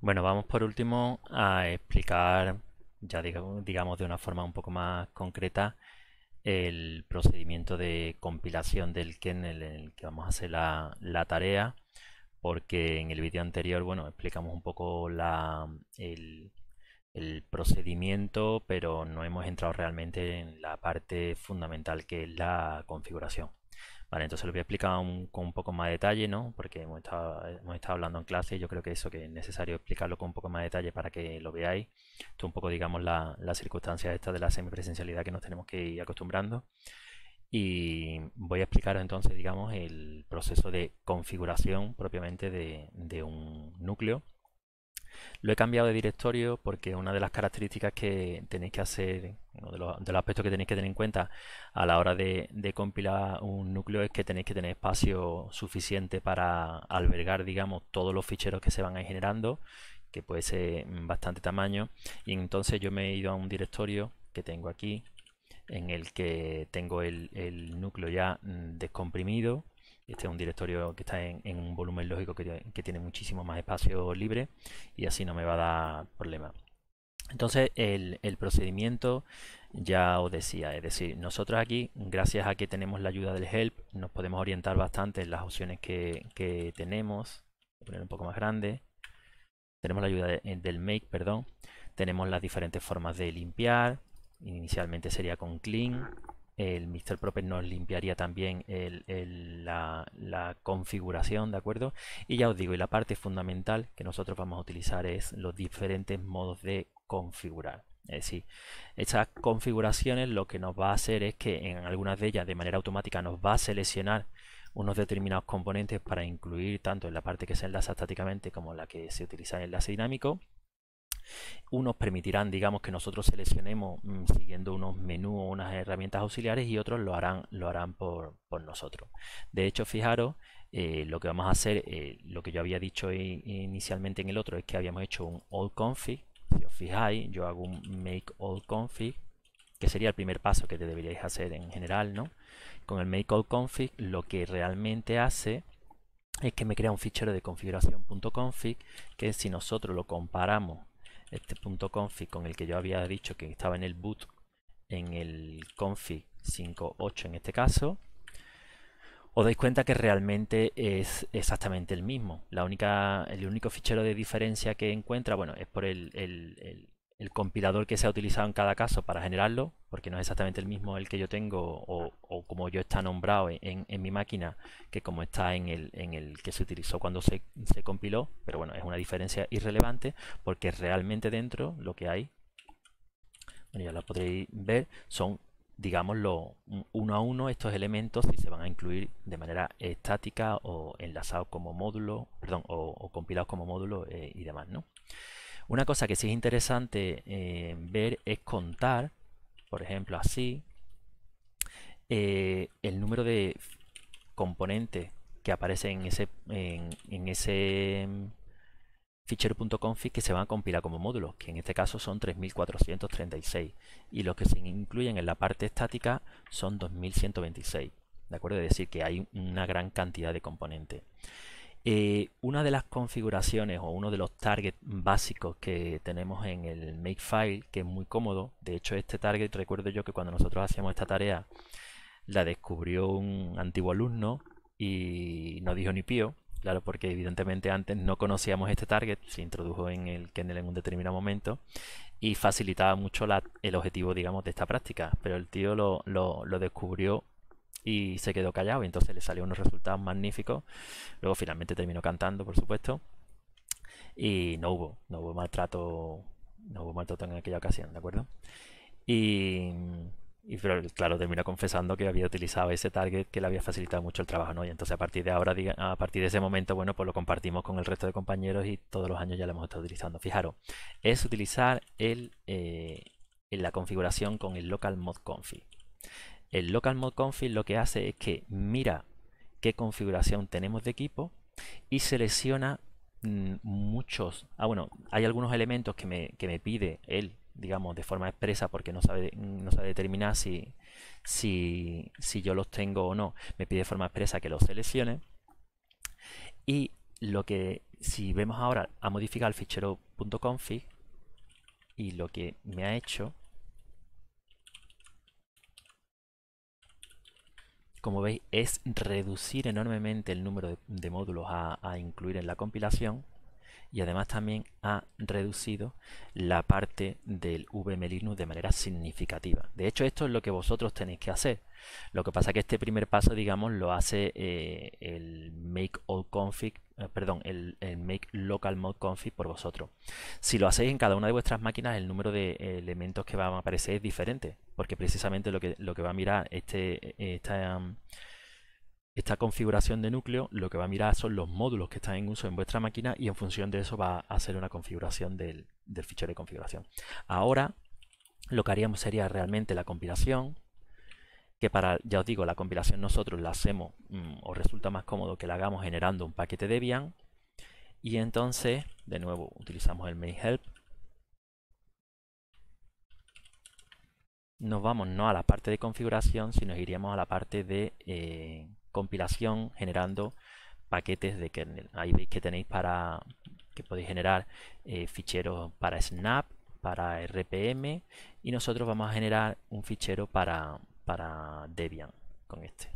Bueno, vamos por último a explicar, ya digamos de una forma un poco más concreta, el procedimiento de compilación del kernel en el que vamos a hacer la, tarea, porque en el vídeo anterior, bueno, explicamos un poco la, el procedimiento, pero no hemos entrado realmente en la parte fundamental que es la configuración. Vale, entonces lo voy a explicar con un poco más de detalle, ¿no? Porque hemos estado, hablando en clase y yo creo que eso que es necesario explicarlo con un poco más de detalle para que lo veáis. Esto es un poco, digamos, la, circunstancia circunstancias de la semipresencialidad que nos tenemos que ir acostumbrando. Y voy a explicaros entonces, digamos, el proceso de configuración propiamente de un núcleo lo he cambiado de directorio porque una de las características que tenéis que hacer, uno de los, aspectos que tenéis que tener en cuenta a la hora de, compilar un núcleo es que tenéis que tener espacio suficiente para albergar, digamos, todos los ficheros que se van a ir generando, que puede ser bastante tamaño. Y entonces yo me he ido a un directorio que tengo aquí, en el que tengo el núcleo ya mm, descomprimido este es un directorio que está en, un volumen lógico que, tiene muchísimo más espacio libre y así no me va a dar problema. Entonces el, procedimiento ya os decía, es decir, nosotros aquí, gracias a que tenemos la ayuda del help, nos podemos orientar bastante en las opciones que, tenemos. poner un poco más grande. Tenemos la ayuda eh, del make, perdón. Tenemos las diferentes formas de limpiar. Inicialmente sería con clean el Mr. Proper nos limpiaría también la, configuración, ¿de acuerdo? Y ya os digo, y la parte fundamental que nosotros vamos a utilizar es los diferentes modos de configurar. Es decir, estas configuraciones lo que nos va a hacer es que en algunas de ellas de manera automática nos va a seleccionar unos determinados componentes para incluir tanto en la parte que se enlaza estáticamente como en la que se utiliza en enlace dinámico unos permitirán, digamos, que nosotros seleccionemos mm, siguiendo unos menús o unas herramientas auxiliares y otros lo harán, lo harán por, por nosotros. De hecho, fijaros, eh, lo que vamos a hacer, eh, lo que yo había dicho inicialmente en el otro, es que habíamos hecho un all config. Si os fijáis, yo hago un make all config que sería el primer paso que te deberíais hacer en general, ¿no? Con el make-all-config lo que realmente hace es que me crea un fichero de configuración.config que si nosotros lo comparamos este punto .config con el que yo había dicho que estaba en el boot en el config 5.8 en este caso, os dais cuenta que realmente es exactamente el mismo. La única, el único fichero de diferencia que encuentra, bueno, es por el, el el compilador que se ha utilizado en cada caso para generarlo, porque no es exactamente el mismo el que yo tengo o, como yo está nombrado en, mi máquina que como está en el, en el que se utilizó cuando se, compiló, pero bueno, es una diferencia irrelevante porque realmente dentro lo que hay, bueno, ya lo podréis ver, son digamos, uno a uno estos elementos y se van a incluir de manera estática o enlazados como módulo, perdón, o, compilados como módulo eh, y demás, ¿no? Una cosa que sí es interesante eh, ver es contar, por ejemplo así, eh, el número de componentes que aparecen en ese, en, mm, que se van a compilar como módulos, que en este caso son 3436, y los que se incluyen en la parte estática son 2126. ¿De acuerdo? Es decir, que hay una gran cantidad de componentes. Eh, una de las configuraciones o uno de los targets básicos que tenemos en el Makefile, que es muy cómodo, de hecho este target, recuerdo yo que cuando nosotros hacíamos esta tarea, la descubrió un antiguo alumno y no dijo ni pío, claro, porque evidentemente antes no conocíamos este target, se introdujo en el kernel en un determinado momento y facilitaba mucho el objetivo, digamos, de esta práctica, pero el tío lo, lo descubrió y se quedó callado y entonces le salió unos resultados magníficos. Luego finalmente terminó cantando, por supuesto, y no hubo, no hubo maltrato, no hubo maltrato en aquella ocasión, ¿de acuerdo? Y, pero claro, terminó confesando que había utilizado ese target que le había facilitado mucho el trabajo, ¿no? Y entonces a partir de ahora, a partir de ese momento, bueno, pues lo compartimos con el resto de compañeros y todos los años ya lo hemos estado utilizando. Fijaros, es utilizar el, en eh, la configuración con el local mod config. El local mode config lo que hace es que mira qué configuración tenemos de equipo y selecciona mm, muchos. Ah, bueno, hay algunos elementos que me, pide él digamos, de forma expresa porque no sabe, mm, no determinar si, si, yo los tengo o no. Me pide de forma expresa que los seleccione. Y lo que, si vemos ahora a modificar el fichero .config y lo que me ha hecho como veis, es reducir enormemente el número de, módulos a, incluir en la compilación y además también ha reducido la parte del VM Linux de manera significativa. De hecho, esto es lo que vosotros tenéis que hacer. Lo que pasa es que este primer paso, digamos, lo hace eh, el make all config eh, perdón, el, make local mode config por vosotros. Si lo hacéis en cada una de vuestras máquinas, el número de eh, elementos que van a aparecer es diferente, porque precisamente lo que, lo que va a mirar este, esta, configuración de núcleo, lo que va a mirar son los módulos que están en uso en vuestra máquina y en función de eso va a hacer una configuración del, del fichero de configuración. Ahora lo que haríamos sería realmente la compilación, que para, ya os digo, la compilación nosotros la hacemos, mm, o os resulta más cómodo que la hagamos generando un paquete Debian. Y entonces, de nuevo, utilizamos el main help. Nos vamos no a la parte de configuración, sino iríamos a la parte de eh, compilación generando paquetes de kernel. Ahí veis que tenéis para que podéis generar eh, ficheros para Snap, para RPM y nosotros vamos a generar un fichero para, para Debian con este.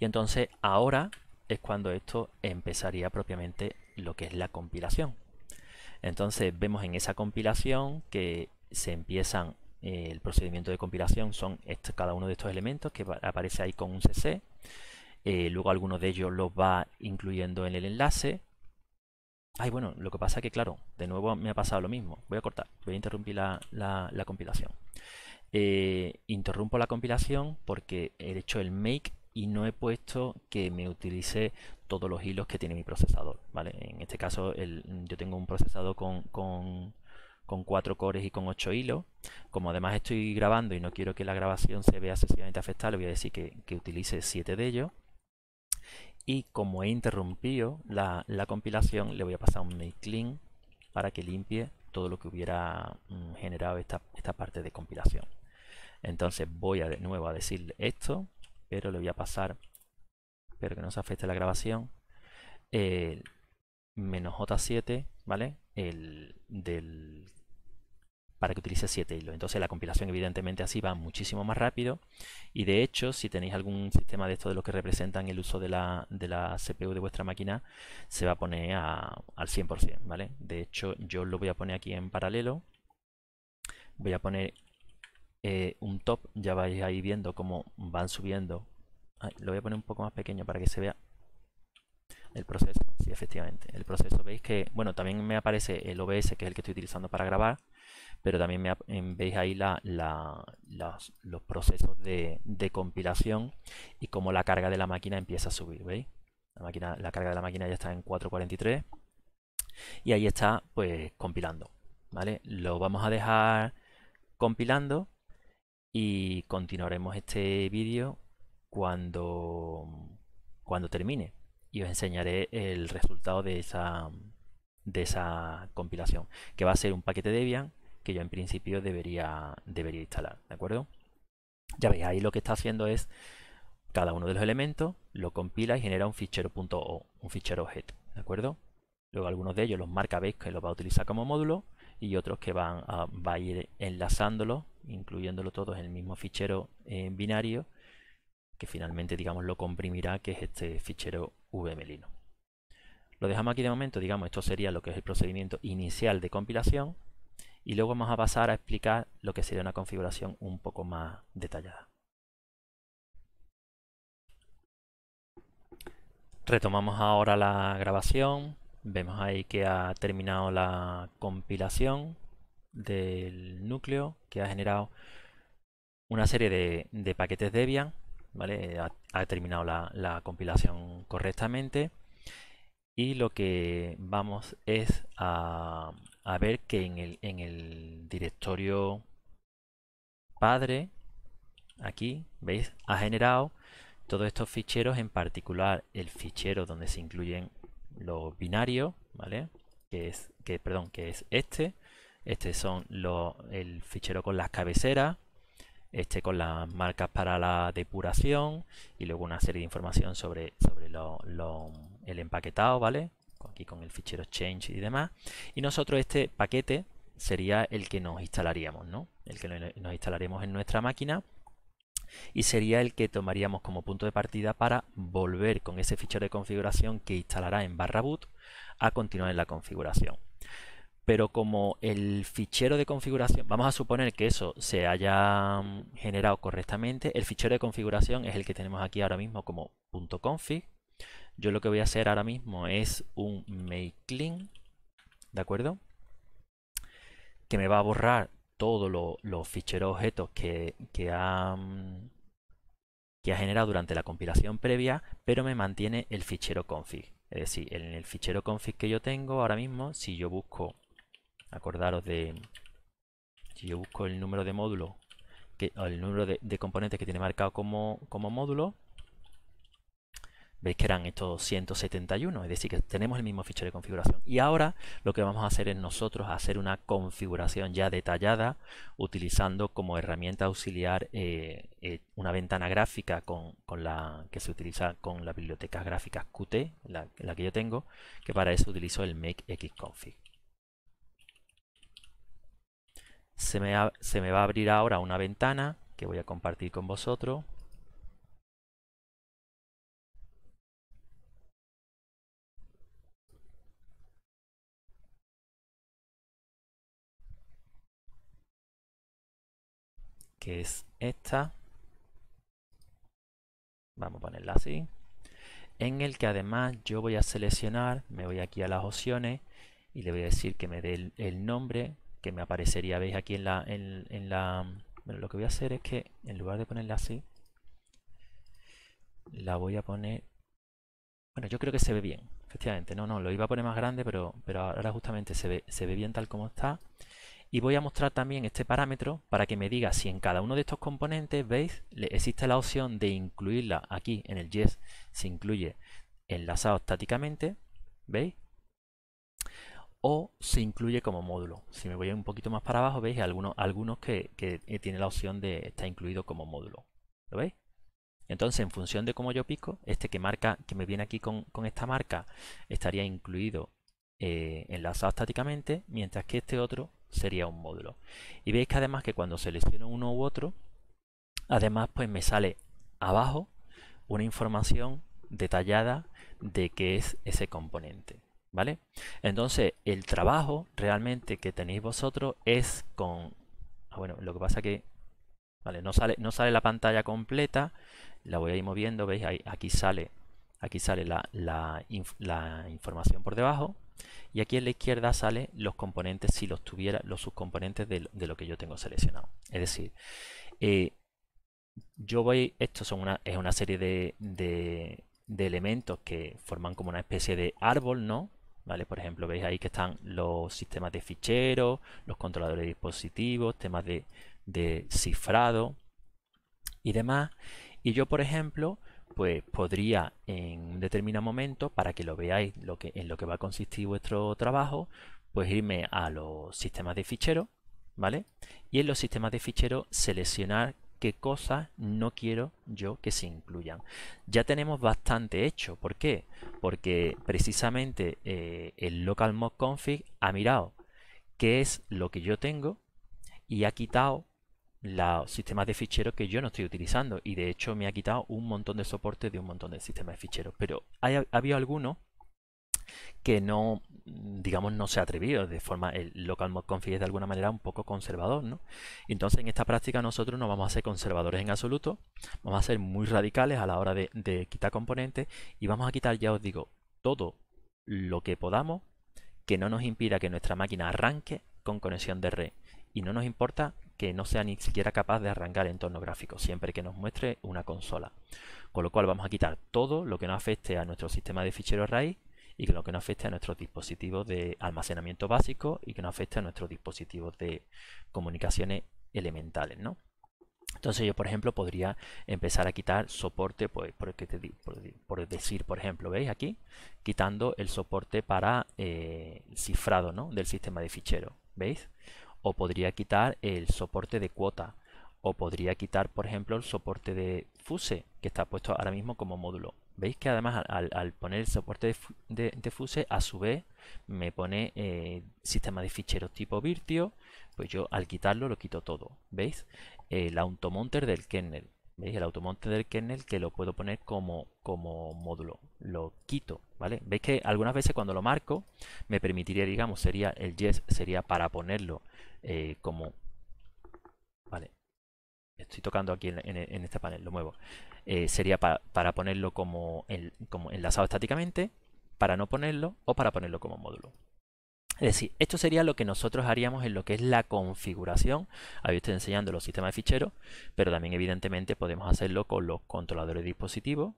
Y entonces ahora es cuando esto empezaría propiamente lo que es la compilación. Entonces vemos en esa compilación que se empiezan eh, el procedimiento de compilación, son cada uno de estos elementos que aparece ahí con un CC. Eh, luego alguno de ellos los va incluyendo en el enlace. Ay, bueno, lo que pasa es que, claro, de nuevo me ha pasado lo mismo. Voy a cortar, voy a interrumpir la compilación. Eh, interrumpo la compilación porque he hecho el make y no he puesto que me utilice todos los hilos que tiene mi procesador. ¿vale? En este caso yo tengo un procesador con, con, cores y con ocho hilos. Como además estoy grabando y no quiero que la grabación se vea excesivamente afectada, le voy a decir que, utilice siete de ellos. Y como he interrumpido la, compilación, le voy a pasar un make clean para que limpie todo lo que hubiera mm, generado esta parte de compilación. Entonces voy a de nuevo a decirle esto, pero le voy a pasar, pero que no se afecte la grabación, el menos J7, ¿vale? El del para que utilice 7 hilos. Entonces la compilación evidentemente así va muchísimo más rápido y de hecho si tenéis algún sistema de estos de los que representan el uso de la, CPU de vuestra máquina se va a poner al 100%, ¿vale? De hecho yo lo voy a poner aquí en paralelo, voy a poner eh, un top, ya vais ahí viendo cómo van subiendo. lo voy a poner un poco más pequeño para que se vea el proceso. Sí, efectivamente, el proceso. Veis que, bueno, también me aparece el OBS, que es el que estoy utilizando para grabar, pero también me, em, veis ahí los, procesos de, compilación y cómo la carga de la máquina empieza a subir, ¿veis? La, máquina, la carga de la máquina ya está en 443 y ahí está pues compilando, ¿vale? Lo vamos a dejar compilando y continuaremos este vídeo cuando, termine y os enseñaré el resultado de esa, de esa compilación, que va a ser un paquete Debian que yo en principio debería, debería instalar, ¿de acuerdo? Ya veis, ahí lo que está haciendo es cada uno de los elementos, lo compila y genera un fichero .o, un fichero objeto, ¿de acuerdo? Luego algunos de ellos los marca veis que los va a utilizar como módulo y otros que van va a ir enlazándolos incluyéndolo todo en el mismo fichero en eh, binario, que finalmente digamos lo comprimirá, que es este fichero vmelino. Lo dejamos aquí de momento, digamos, esto sería lo que es el procedimiento inicial de compilación y luego vamos a pasar a explicar lo que sería una configuración un poco más detallada. Retomamos ahora la grabación, vemos ahí que ha terminado la compilación, del núcleo que ha generado una serie de, paquetes Debian, ¿vale? Ha, terminado la, compilación correctamente y lo que vamos es a, ver que en el, directorio padre, aquí, ¿veis? Ha generado todos estos ficheros, en particular el fichero donde se incluyen los binarios, ¿vale? que, perdón, que es este. Este son el fichero con las cabeceras, este con las marcas para la depuración y luego una serie de información sobre, sobre el empaquetado, ¿vale? Aquí con el fichero change y demás. Y nosotros este paquete sería el que nos instalaríamos, ¿no? El que nos instalaremos en nuestra máquina y sería el que tomaríamos como punto de partida para volver con ese fichero de configuración que instalará en barra boot a continuar en la configuración pero como el fichero de configuración, vamos a suponer que eso se haya mm, generado correctamente, el fichero de configuración es el que tenemos aquí ahora mismo como .config. Yo lo que voy a hacer ahora mismo es un make clean, ¿de acuerdo? Que me va a borrar todos los ficheros objetos que, que, ha, mm, que ha generado durante la compilación previa, pero me mantiene el fichero config. Es decir, en el fichero config que yo tengo ahora mismo, si yo busco Acordaros de... Si yo busco el número de módulo, que, el número de, componentes que tiene marcado como, módulo, veis que eran estos 171, es decir, que tenemos el mismo fichero de configuración. Y ahora lo que vamos a hacer es nosotros hacer una configuración ya detallada utilizando como herramienta auxiliar eh, eh, una ventana gráfica con, la que se utiliza con las bibliotecas gráficas Qt, la, la que yo tengo, que para eso utilizo el make xconfig. se me, va a abrir ahora una ventana que voy a compartir con vosotros. que es esta, vamos a ponerla así, en el que además yo voy a seleccionar, me voy aquí a las opciones y le voy a decir que me dé el nombre que me aparecería, veis aquí en la, en, la... Bueno, lo que voy a hacer es que en lugar de ponerla así, la voy a poner... Bueno, yo creo que se ve bien, efectivamente. No, no, lo iba a poner más grande, pero, pero ahora justamente se ve, se ve bien tal como está. Y voy a mostrar también este parámetro para que me diga si en cada uno de estos componentes, veis, existe la opción de incluirla aquí en el yes, se incluye enlazado estáticamente, ¿veis? o se incluye como módulo. Si me voy un poquito más para abajo, veis algunos, algunos que, eh, tiene la opción de estar incluido como módulo. ¿Lo veis? Entonces, en función de cómo yo pico, este que marca, que me viene aquí con, esta marca, estaría incluido eh, enlazado estáticamente, mientras que este otro sería un módulo. Y veis que además que cuando selecciono uno u otro, además pues me sale abajo una información detallada de qué es ese componente. ¿Vale? Entonces, el trabajo realmente que tenéis vosotros es con... Ah, bueno, lo que pasa que... Vale, no sale, no sale la pantalla completa. La voy a ir moviendo, ¿veis? aquí sale, aquí sale la, la, información por debajo. Y aquí en la izquierda sale los componentes, si los tuviera, los subcomponentes de, de lo que yo tengo seleccionado. Es decir, eh, yo voy, esto son una, es una serie de, de, elementos que forman como una especie de árbol, ¿no? ¿vale? Por ejemplo, veis ahí que están los sistemas de ficheros, los controladores de dispositivos, temas de, cifrado y demás. Y yo, por ejemplo, pues podría en un determinado momento, para que lo veáis lo que, en lo que va a consistir vuestro trabajo, pues irme a los sistemas de fichero, ¿vale? Y en los sistemas de ficheros seleccionar qué cosas no quiero yo que se incluyan. Ya tenemos bastante hecho. ¿Por qué? Porque precisamente eh, el local mod config ha mirado qué es lo que yo tengo y ha quitado los sistemas de ficheros que yo no estoy utilizando y de hecho me ha quitado un montón de soporte de un montón de sistemas de ficheros pero ha habido algunos que no, digamos, no se ha atrevido. De forma, el local mod config es de alguna manera un poco conservador, ¿no? Entonces, en esta práctica nosotros no vamos a ser conservadores en absoluto, vamos a ser muy radicales a la hora de, quitar componentes y vamos a quitar, ya os digo, todo lo que podamos que no nos impida que nuestra máquina arranque con conexión de red. Y no nos importa que no sea ni siquiera capaz de arrancar el entorno gráfico, siempre que nos muestre una consola. Con lo cual vamos a quitar todo lo que no afecte a nuestro sistema de ficheros raíz y que lo que nos afecte a nuestros dispositivos de almacenamiento básico y que no afecte a nuestros dispositivos de comunicaciones elementales, ¿no? Entonces yo, por ejemplo, podría empezar a quitar soporte, pues, por, por, decir, por ejemplo, ¿veis aquí? Quitando el soporte para eh, cifrado ¿no? del sistema de fichero, ¿veis? O podría quitar el soporte de cuota, o podría quitar, por ejemplo, el soporte de Fuse, que está puesto ahora mismo como módulo Veis que además al, poner el soporte de, de, Fuse, a su vez me pone eh, sistema de ficheros tipo Virtio. Pues yo al quitarlo lo quito todo. ¿Veis? El automonter del kernel. ¿Veis? El automonter del kernel que lo puedo poner como, como módulo. Lo quito, ¿vale? Veis que algunas veces cuando lo marco me permitiría, digamos, sería el yes, sería para ponerlo eh, como estoy tocando aquí en, este panel, lo muevo, eh, sería para ponerlo como, enlazado estáticamente, para no ponerlo o para ponerlo como módulo. Es decir, esto sería lo que nosotros haríamos en lo que es la configuración. Ahí estoy enseñando los sistemas de ficheros, pero también evidentemente podemos hacerlo con los controladores de dispositivos.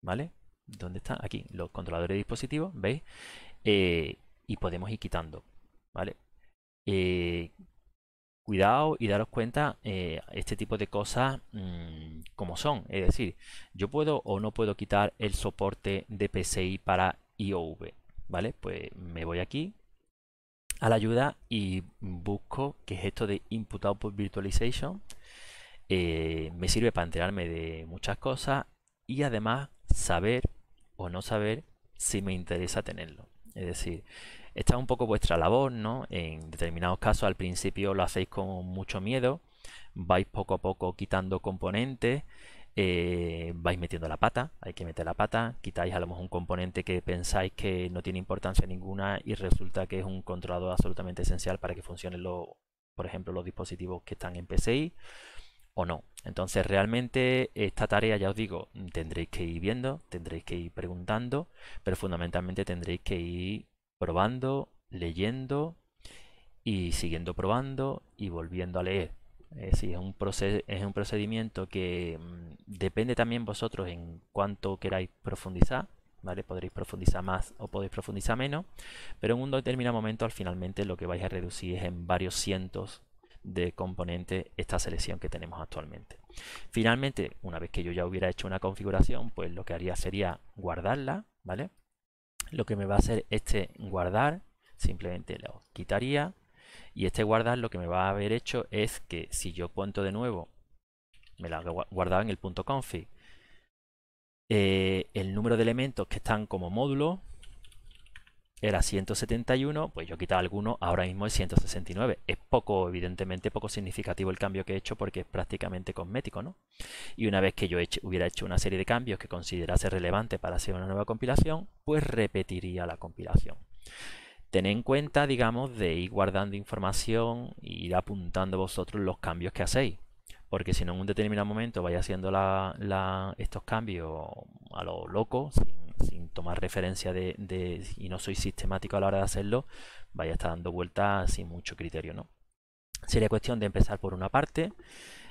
¿Vale? ¿Dónde están? Aquí, los controladores de dispositivos, ¿veis? Eh, y podemos ir quitando, ¿vale? Eh, cuidado y daros cuenta eh, este tipo de cosas mm, como son. Es decir, yo puedo o no puedo quitar el soporte de PCI para IOV. ¿Vale? Pues me voy aquí a la ayuda y busco qué es esto de Input Output Virtualization. Eh, me sirve para enterarme de muchas cosas y además saber o no saber si me interesa tenerlo. Es decir, está un poco vuestra labor, ¿no? En determinados casos al principio lo hacéis con mucho miedo, vais poco a poco quitando componentes, eh, vais metiendo la pata, hay que meter la pata, quitáis a lo mejor un componente que pensáis que no tiene importancia ninguna y resulta que es un controlador absolutamente esencial para que funcionen los, por ejemplo, los dispositivos que están en PCI o no. Entonces realmente esta tarea, ya os digo, tendréis que ir viendo, tendréis que ir preguntando, pero fundamentalmente tendréis que ir probando, leyendo y siguiendo probando y volviendo a leer. Es es un, proceso es un procedimiento que mm, depende también vosotros en cuánto queráis profundizar. ¿Vale? Podréis profundizar más o podéis profundizar menos, pero en un determinado momento al finalmente lo que vais a reducir es en varios cientos de componente esta selección que tenemos actualmente. Finalmente, una vez que yo ya hubiera hecho una configuración, pues lo que haría sería guardarla, ¿vale? Lo que me va a hacer este guardar, simplemente lo quitaría y este guardar lo que me va a haber hecho es que si yo cuento de nuevo, me la guardaba en el punto config, eh, el número de elementos que están como módulo, era 171, pues yo quitaba alguno, ahora mismo es 169. Es poco, evidentemente, poco significativo el cambio que he hecho porque es prácticamente cosmético, ¿no? Y una vez que yo hubiera hecho una serie de cambios que considerase relevante para hacer una nueva compilación, pues repetiría la compilación. Tened en cuenta, digamos, de ir guardando información e ir apuntando vosotros los cambios que hacéis. Porque si no en un determinado momento vais haciendo estos cambios a lo loco, sin sin tomar referencia de, y no soy sistemático a la hora de hacerlo, vaya a estar dando vueltas sin mucho criterio, ¿no? Sería cuestión de empezar por una parte,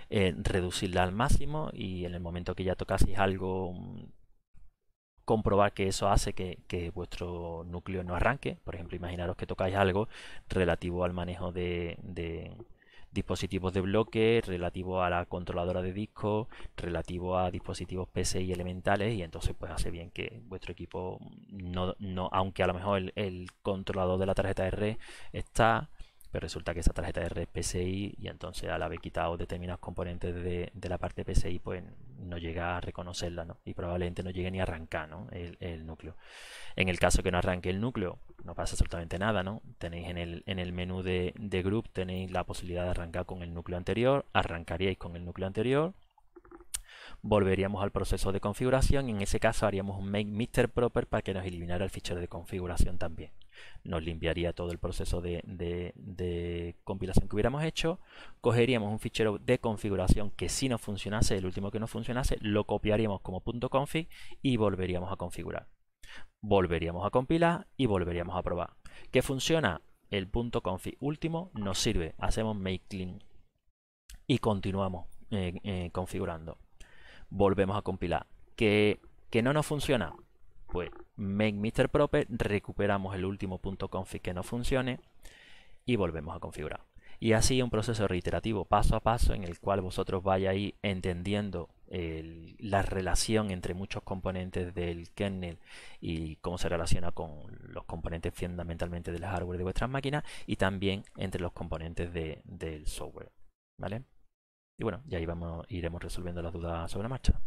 eh, reducirla al máximo y en el momento que ya tocasis algo, mm, comprobar que eso hace que, vuestro núcleo no arranque. Por ejemplo, imaginaros que tocáis algo relativo al manejo de dispositivos de bloque, relativo a la controladora de disco, relativo a dispositivos PCI elementales y entonces pues hace bien que vuestro equipo no, no aunque a lo mejor el, controlador de la tarjeta R está, pero pues resulta que esa tarjeta R es PCI y entonces al haber quitado determinados componentes de, la parte PCI pues no llega a reconocerla y probablemente no llegue ni a arrancar el núcleo. En el caso que no arranque el núcleo, no pasa absolutamente nada, ¿no? Tenéis en el, en el menú de, de group, tenéis la posibilidad de arrancar con el núcleo anterior, arrancaríais con el núcleo anterior, volveríamos al proceso de configuración y en ese caso haríamos un make mister proper para que nos eliminara el fichero de configuración también. Nos limpiaría todo el proceso de, compilación que hubiéramos hecho, cogeríamos un fichero de configuración que si no funcionase, el último que no funcionase, lo copiaríamos como .config y volveríamos a configurar. Volveríamos a compilar y volveríamos a probar. ¿Qué funciona? El punto config último nos sirve. Hacemos make clean y continuamos eh, eh, configurando. Volvemos a compilar. ¿Que, no nos funciona? Pues make mister Proper, recuperamos el último punto .confi que no funcione y volvemos a configurar. Y así un proceso reiterativo, paso a paso, en el cual vosotros vayáis entendiendo la relación entre muchos componentes del kernel y cómo se relaciona con los componentes fundamentalmente del hardware de vuestras máquinas y también entre los componentes del software. ¿Vale? Y bueno, ya ahí iremos resolviendo las dudas sobre la marcha.